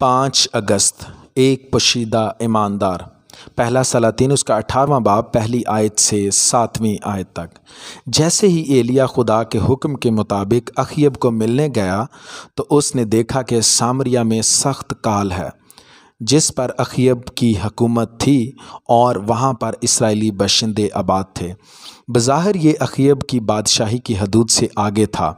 पाँच अगस्त एक पोशीदा ईमानदार पहला सलातीन उसका अठारवा बाब पहली आयत से सातवीं आयत तक जैसे ही एलिया खुदा के हुक्म के मुताबिक अखियब को मिलने गया तो उसने देखा कि सामरिया में सख्त काल है जिस पर अखियब की हकूमत थी और वहाँ पर इसराइली बशिंदे आबाद थे बज़ाहिर ये अखियब की बादशाही की हदूद से आगे था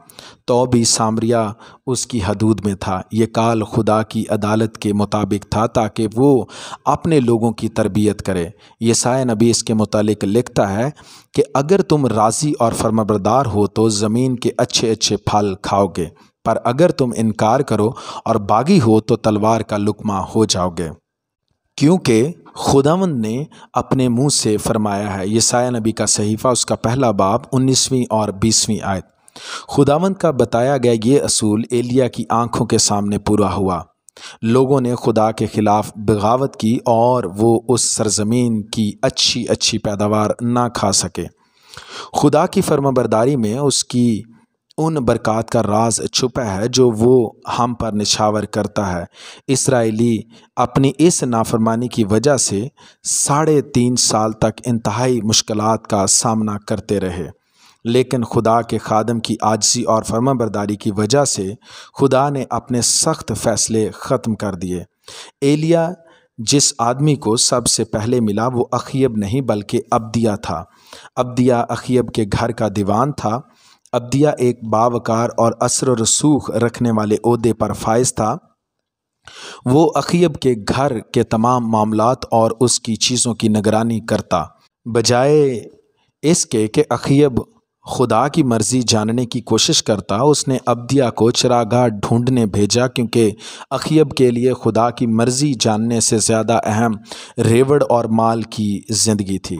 तो भी सामरिया उसकी हदूद में था ये काल खुदा की अदालत के मुताबिक था ताकि वो अपने लोगों की तरबियत करे ये साय नबी इसके मतलब लिखता है कि अगर तुम राज़ी और फर्मबरदार हो तो ज़मीन के अच्छे अच्छे फल खाओगे पर अगर तुम इनकार करो और बागी हो तो तलवार का लुकमा हो जाओगे क्योंकि खुदावंद ने अपने मुंह से फरमाया है ये साया नबी का सहीफ़ा उसका पहला बाप उन्नीसवीं और बीसवीं आयत खुदावंद का बताया गया ये असूल एलिया की आंखों के सामने पूरा हुआ लोगों ने खुदा के ख़िलाफ़ बगावत की और वो उस सरजमीन की अच्छी अच्छी पैदावार ना खा सके खुदा की फर्माबरदारी में उसकी उन बरक़ात का राज छुपा है जो वो हम पर निछावर करता है इसराइली अपनी इस नाफरमानी की वजह से साढ़े तीन साल तक इंतहाई मुश्किल का सामना करते रहे लेकिन खुदा के खादम की आजजी और फर्माबरदारी की वजह से खुदा ने अपने सख्त फ़ैसले ख़त्म कर दिए एलिया जिस आदमी को सबसे पहले मिला वो अखियब नहीं बल्कि अब्दिया था अब्दिया अखियब के घर का दीवान था अब्दिया एक बावकार और असर रसूख रखने वाले अहदे पर फायज था वो अखियब के घर के तमाम मामलात और उसकी चीज़ों की निगरानी करता बजाय इसके कि अखियब खुदा की मर्ज़ी जानने की कोशिश करता उसने अब्दिया को चरागाह ढूंढने भेजा क्योंकि अखियब के लिए खुदा की मर्ज़ी जानने से ज़्यादा अहम रेवड़ और माल की ज़िंदगी थी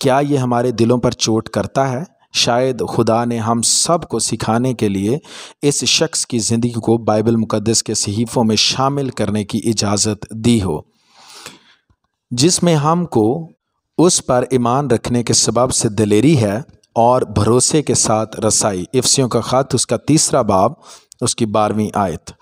क्या ये हमारे दिलों पर चोट करता है शायद खुदा ने हम सब को सिखाने के लिए इस शख्स की ज़िंदगी को बाइबल मुक़दस के सहीफ़ों में शामिल करने की इजाज़त दी हो जिसमें हमको उस पर ईमान रखने के सबब से दलेरी है और भरोसे के साथ रसाई इफ्सियों का ख़त उसका तीसरा बाब उसकी बारहवीं आयत